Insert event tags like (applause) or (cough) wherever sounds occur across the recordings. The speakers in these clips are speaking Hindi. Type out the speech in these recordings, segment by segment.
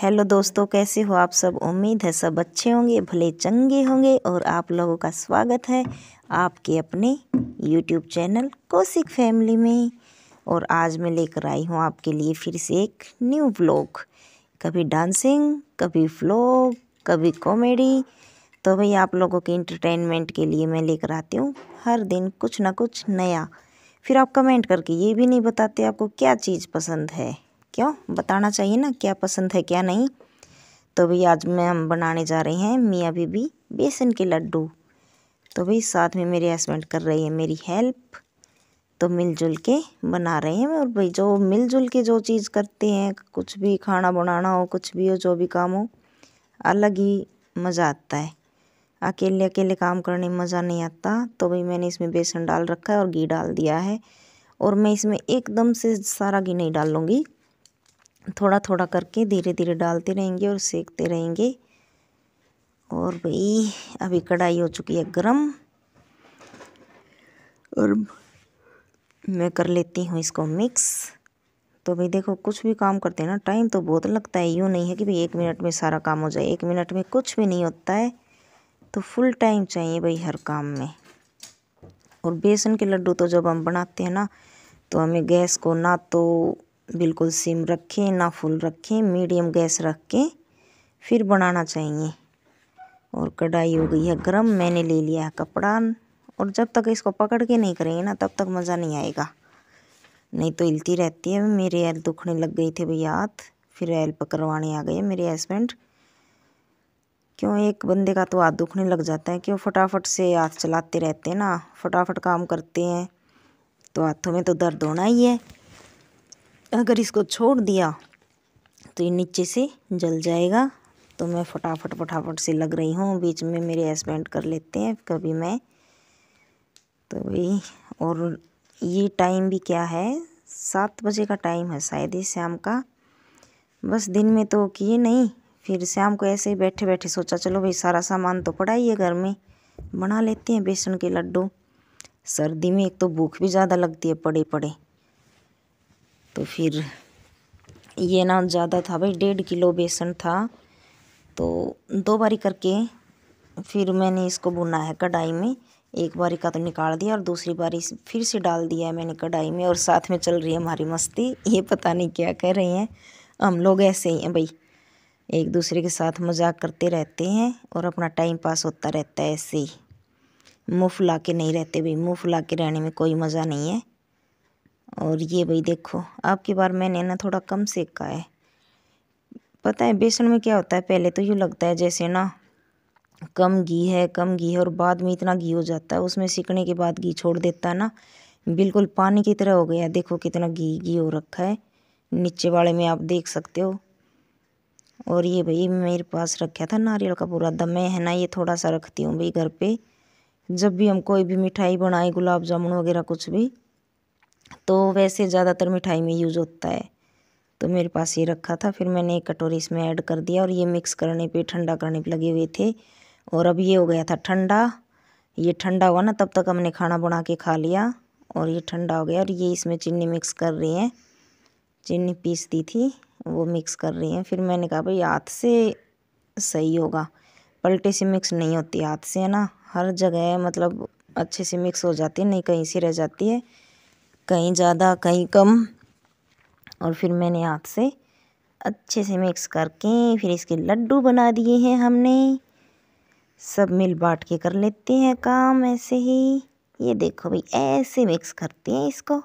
हेलो दोस्तों कैसे हो आप सब उम्मीद है सब अच्छे होंगे भले चंगे होंगे और आप लोगों का स्वागत है आपके अपने यूट्यूब चैनल कौशिक फैमिली में और आज मैं लेकर आई हूँ आपके लिए फिर से एक न्यू ब्लॉग कभी डांसिंग कभी फ्लॉग कभी कॉमेडी तो भाई आप लोगों के इंटरटेनमेंट के लिए मैं लेकर आती हूँ हर दिन कुछ ना कुछ नया फिर आप कमेंट करके ये भी नहीं बताते आपको क्या चीज़ पसंद है क्यों बताना चाहिए ना क्या पसंद है क्या नहीं तो भाई आज मैं हम बनाने जा रहे हैं मियाँ बीबी बेसन के लड्डू तो भाई साथ में मेरे हस्बैंड कर रही है मेरी हेल्प तो मिलजुल के बना रहे हैं और भाई जो मिलजुल के जो चीज़ करते हैं कुछ भी खाना बनाना हो कुछ भी हो जो भी काम हो अलग ही मज़ा आता है अकेले अकेले काम करने में मज़ा नहीं आता तो भाई मैंने इसमें बेसन डाल रखा है और घी डाल दिया है और मैं इसमें एकदम से सारा घी नहीं डालूँगी थोड़ा थोड़ा करके धीरे धीरे डालते रहेंगे और सेकते रहेंगे और भाई अभी कढ़ाई हो चुकी है गरम और मैं कर लेती हूँ इसको मिक्स तो भाई देखो कुछ भी काम करते हैं ना टाइम तो बहुत लगता है यूँ नहीं है कि भाई एक मिनट में सारा काम हो जाए एक मिनट में कुछ भी नहीं होता है तो फुल टाइम चाहिए भाई हर काम में और बेसन के लड्डू तो जब हम बनाते हैं ना तो हमें गैस को ना तो बिल्कुल सिम रखें ना फुल रखें मीडियम गैस रख के फिर बनाना चाहिए और कढ़ाई हो गई है गर्म मैंने ले लिया है कपड़ा और जब तक इसको पकड़ के नहीं करेंगे ना तब तक मज़ा नहीं आएगा नहीं तो हिलती रहती है मेरे एल दुखने लग गई थे भैया हाथ फिर हेल्प करवाने आ गए मेरे हस्बैंड क्यों एक बंदे का तो हाथ दुखने लग जाता है क्यों फटाफट से हाथ चलाते रहते हैं ना फटाफट काम करते हैं तो हाथों में तो दर्द होना ही है अगर इसको छोड़ दिया तो ये नीचे से जल जाएगा तो मैं फटाफट फटाफट से लग रही हूँ बीच में मेरे हस्बैंड कर लेते हैं कभी मैं तो वही और ये टाइम भी क्या है सात बजे का टाइम है शायद ही शाम का बस दिन में तो किए नहीं फिर शाम को ऐसे ही बैठे बैठे सोचा चलो भाई सारा सामान तो पड़ा ही है घर में बना लेते हैं बेसन के लड्डू सर्दी में एक तो भूख भी ज़्यादा लगती है पड़े पड़े तो फिर ये ना ज़्यादा था भाई डेढ़ किलो बेसन था तो दो बारी करके फिर मैंने इसको बुना है कढ़ाई में एक बारी का तो निकाल दिया और दूसरी बारी फिर से डाल दिया है मैंने कढ़ाई में और साथ में चल रही है हमारी मस्ती ये पता नहीं क्या कह रहे हैं हम लोग ऐसे ही हैं भाई एक दूसरे के साथ मजाक करते रहते हैं और अपना टाइम पास होता रहता है ऐसे ही मुँह फुला के नहीं रहते भाई मुँह फुला के रहने में कोई मज़ा नहीं है और ये भाई देखो आपकी बार मैंने ना थोड़ा कम सेका है पता है बेसन में क्या होता है पहले तो यूँ लगता है जैसे ना कम घी है कम घी है और बाद में इतना घी हो जाता है उसमें सीखने के बाद घी छोड़ देता है ना बिल्कुल पानी की तरह हो गया देखो कितना घी घी हो रखा है नीचे वाले में आप देख सकते हो और ये भाई मेरे पास रखा था नारियल का पूरा दम है ना ये थोड़ा सा रखती हूँ भाई घर पे जब भी हम कोई भी मिठाई बनाए गुलाब जामुन वगैरह कुछ भी तो वैसे ज़्यादातर मिठाई में यूज़ होता है तो मेरे पास ये रखा था फिर मैंने एक कटोरी इसमें ऐड कर दिया और ये मिक्स करने पे ठंडा करने पे लगे हुए थे और अब ये हो गया था ठंडा ये ठंडा हुआ ना तब तक हमने खाना बना के खा लिया और ये ठंडा हो गया और ये इसमें चीनी मिक्स कर रही हैं चीनी पीस दी थी वो मिक्स कर रही हैं फिर मैंने कहा भाई हाथ से सही होगा पलटे से मिक्स नहीं होती हाथ से है ना हर जगह मतलब अच्छे से मिक्स हो जाती है नहीं कहीं से रह जाती है कहीं ज़्यादा कहीं कम और फिर मैंने हाथ से अच्छे से मिक्स करके फिर इसके लड्डू बना दिए हैं हमने सब मिल बाट के कर लेते हैं काम ऐसे ही ये देखो भाई ऐसे मिक्स करते हैं इसको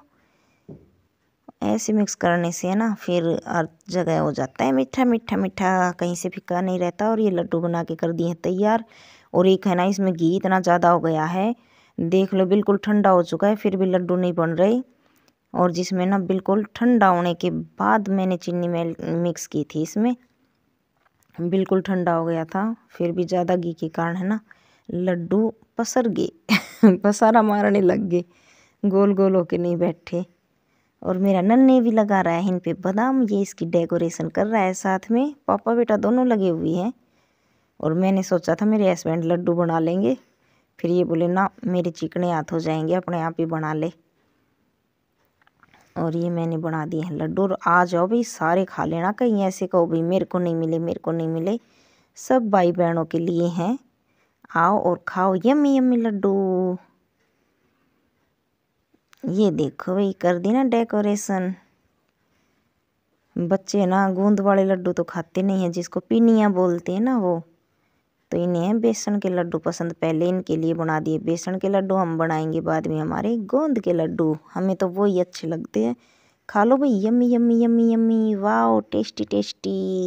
ऐसे मिक्स करने से है ना फिर हर जगह हो जाता है मीठा मीठा मीठा कहीं से फिका नहीं रहता और ये लड्डू बना के कर दिए हैं तैयार और एक है ना इसमें घी इतना ज़्यादा हो गया है देख लो बिल्कुल ठंडा हो चुका है फिर भी लड्डू नहीं बन रहे और जिसमें ना बिल्कुल ठंडा होने के बाद मैंने चीनी मेल मिक्स की थी इसमें बिल्कुल ठंडा हो गया था फिर भी ज़्यादा घी के कारण है ना लड्डू पसर गए (laughs) पसारा मारने लग गए गोल गोल होके नहीं बैठे और मेरा नन्हे भी लगा रहा है इन पे बादाम ये इसकी डेकोरेशन कर रहा है साथ में पापा बेटा दोनों लगे हुए हैं और मैंने सोचा था मेरे हस्बैंड लड्डू बना लेंगे फिर ये बोले ना मेरे चिकने हाथ हो जाएंगे अपने आप ही बना ले और ये मैंने बना दिए हैं लड्डू और आ जाओ भाई सारे खा लेना कहीं ऐसे कहो भाई मेरे को नहीं मिले मेरे को नहीं मिले सब भाई बहनों के लिए हैं आओ और खाओ यम्मी यम्मी लड्डू ये देखो भाई कर दी ना डेकोरेशन बच्चे ना गूंद वाले लड्डू तो खाते नहीं हैं जिसको पीनिया बोलते हैं ना वो तो इन्हें बेसन के लड्डू पसंद पहले इनके लिए बना दिए बेसन के लड्डू हम बनाएंगे बाद में हमारे गोंद के लड्डू हमें तो वो ही अच्छे लगते हैं खा लो भाई यम्मी यम्मी यम्मी यम्मी वाह टेस्टी टेस्टी